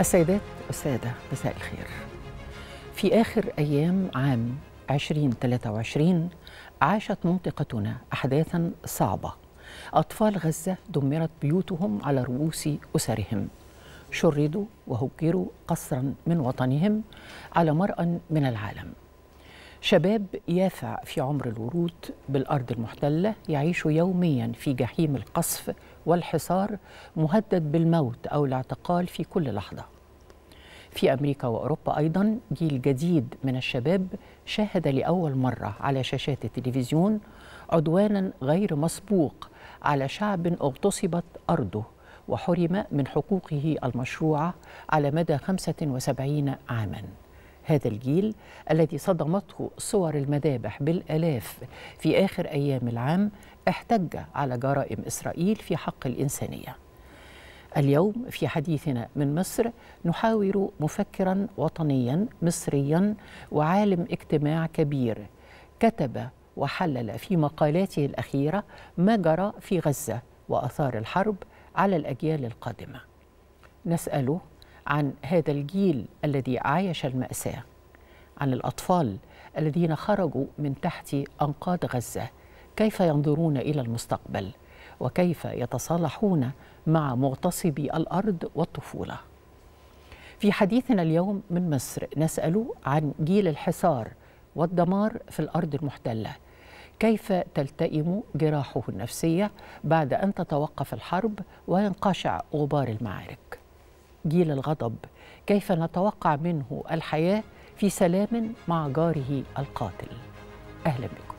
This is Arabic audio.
السيدات السادة مساء الخير في آخر أيام عام 2023 عاشت منطقتنا أحداثا صعبة أطفال غزة دمرت بيوتهم على رؤوس أسرهم شردوا وهجروا قصرا من وطنهم على مرأى من العالم شباب يافع في عمر الورود بالأرض المحتلة يعيش يوميا في جحيم القصف والحصار مهدد بالموت أو الاعتقال في كل لحظة في أمريكا وأوروبا أيضا جيل جديد من الشباب شاهد لأول مرة على شاشات التلفزيون عدوانا غير مسبوق على شعب اغتصبت أرضه وحرم من حقوقه المشروعة على مدى 75 عاماً هذا الجيل الذي صدمته صور المذابح بالالاف في اخر ايام العام احتج على جرائم اسرائيل في حق الانسانيه. اليوم في حديثنا من مصر نحاور مفكرا وطنيا مصريا وعالم اجتماع كبير كتب وحلل في مقالاته الاخيره ما جرى في غزه واثار الحرب على الاجيال القادمه. نساله عن هذا الجيل الذي عايش المأساة عن الأطفال الذين خرجوا من تحت أنقاض غزة كيف ينظرون إلى المستقبل وكيف يتصالحون مع مغتصبي الأرض والطفولة في حديثنا اليوم من مصر نسأل عن جيل الحصار والدمار في الأرض المحتلة كيف تلتئم جراحه النفسية بعد أن تتوقف الحرب وينقشع غبار المعارك جيل الغضب كيف نتوقع منه الحياه في سلام مع جاره القاتل اهلا بك